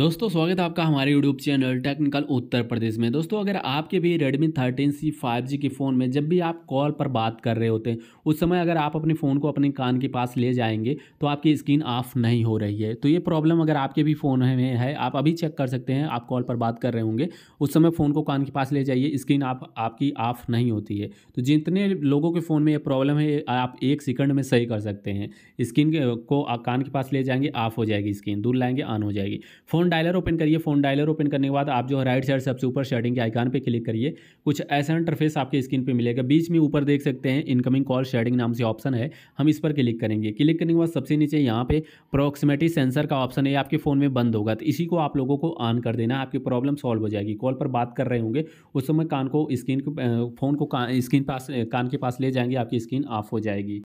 दोस्तों स्वागत है आपका हमारे YouTube channel Technical Uttar Pradesh में दोस्तों अगर आपके भी Redmi 13C 5G के फ़ोन में जब भी आप कॉल पर बात कर रहे होते हैं उस समय अगर आप अपने फ़ोन को अपने कान के पास ले जाएंगे तो आपकी स्क्रीन ऑफ नहीं हो रही है तो ये प्रॉब्लम अगर आपके भी फ़ोन में है आप अभी चेक कर सकते हैं आप कॉल पर बात कर रहे होंगे उस समय फ़ोन को कान के पास ले जाइए स्क्रीन आप, आपकी ऑफ नहीं होती है तो जितने लोगों के फ़ोन में ये प्रॉब्लम है आप एक सेकंड में सही कर सकते हैं स्क्रीन को कान के पास ले जाएंगे ऑफ हो जाएगी स्क्रीन दूर लाएंगे ऑन हो जाएगी फ़ोन डायलर ओपन करिए फोन डायलर ओपन करने के बाद आप जो है राइट साइड सबसे ऊपर शेडिंग के आइकान पे क्लिक करिए कुछ ऐसा इंटरफेस आपके स्क्रीन पे मिलेगा बीच में ऊपर देख सकते हैं इनकमिंग कॉल शेडिंग नाम से ऑप्शन है हम इस पर क्लिक करेंगे क्लिक करने के बाद सबसे नीचे यहाँ पे प्रोक्सीमेटी सेंसर का ऑप्शन है आपके फ़ोन में बंद होगा तो इसी को आप लोगों को ऑन कर देना आपकी प्रॉब्लम सॉल्व हो जाएगी कॉल पर बात कर रहे होंगे उस समय कान को स्क्रीन फ़ोन को स्क्रीन पास कान के पास ले जाएंगे आपकी स्क्रीन ऑफ हो जाएगी